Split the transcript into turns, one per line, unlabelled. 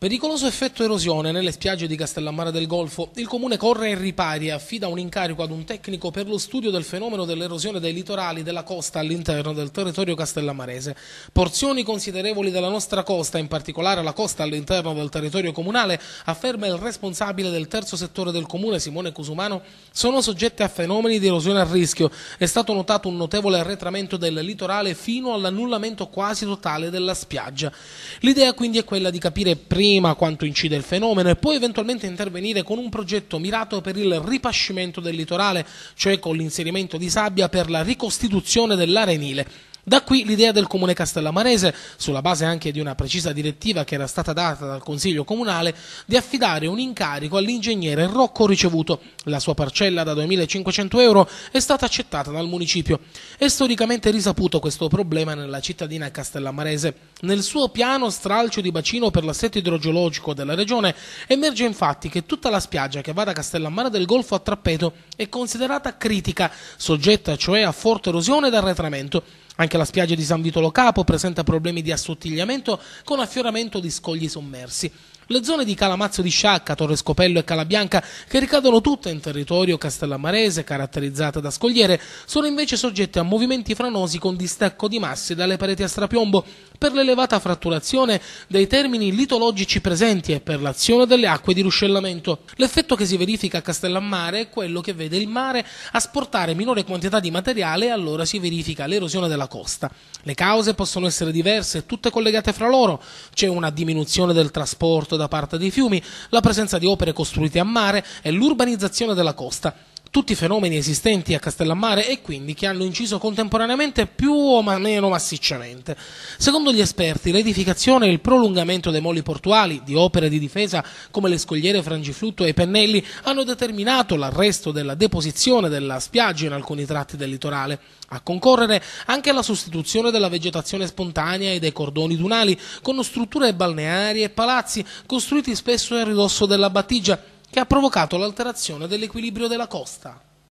Pericoloso effetto erosione nelle spiagge di Castellammare del Golfo. Il comune corre in ripari e affida un incarico ad un tecnico per lo studio del fenomeno dell'erosione dei litorali della costa all'interno del territorio castellammarese. Porzioni considerevoli della nostra costa, in particolare la costa all'interno del territorio comunale, afferma il responsabile del terzo settore del comune Simone Cusumano, sono soggette a fenomeni di erosione a rischio. È stato notato un notevole arretramento del litorale fino all'annullamento quasi totale della spiaggia. L'idea quindi è quella di capire prima prima, quanto incide il fenomeno e poi eventualmente intervenire con un progetto mirato per il ripascimento del litorale, cioè con l'inserimento di sabbia per la ricostituzione dell'arenile da qui l'idea del comune castellamarese, sulla base anche di una precisa direttiva che era stata data dal Consiglio Comunale, di affidare un incarico all'ingegnere Rocco ricevuto. La sua parcella da 2.500 euro è stata accettata dal municipio. È storicamente risaputo questo problema nella cittadina castellamarese. Nel suo piano stralcio di bacino per l'assetto idrogeologico della regione emerge infatti che tutta la spiaggia che va da Castellammare del Golfo a Trappeto è considerata critica, soggetta cioè a forte erosione ed arretramento. Anche la spiaggia di San Vitolo Capo presenta problemi di assottigliamento con affioramento di scogli sommersi le zone di Calamazzo di Sciacca, Torre Scopello e Calabianca, che ricadono tutte in territorio castellammarese, caratterizzate da scogliere, sono invece soggette a movimenti franosi con distacco di massi dalle pareti a strapiombo per l'elevata fratturazione dei termini litologici presenti e per l'azione delle acque di ruscellamento. L'effetto che si verifica a Castellammare è quello che vede il mare asportare minore quantità di materiale e allora si verifica l'erosione della costa. Le cause possono essere diverse, tutte collegate fra loro. C'è una diminuzione del trasporto da parte dei fiumi, la presenza di opere costruite a mare e l'urbanizzazione della costa tutti i fenomeni esistenti a Castellammare e quindi che hanno inciso contemporaneamente più o meno massicciamente. Secondo gli esperti, l'edificazione e il prolungamento dei moli portuali di opere di difesa come le scogliere Frangiflutto e i Pennelli hanno determinato l'arresto della deposizione della spiaggia in alcuni tratti del litorale. A concorrere anche la sostituzione della vegetazione spontanea e dei cordoni dunali con strutture balneari e palazzi costruiti spesso a ridosso della battigia che ha provocato l'alterazione dell'equilibrio della costa.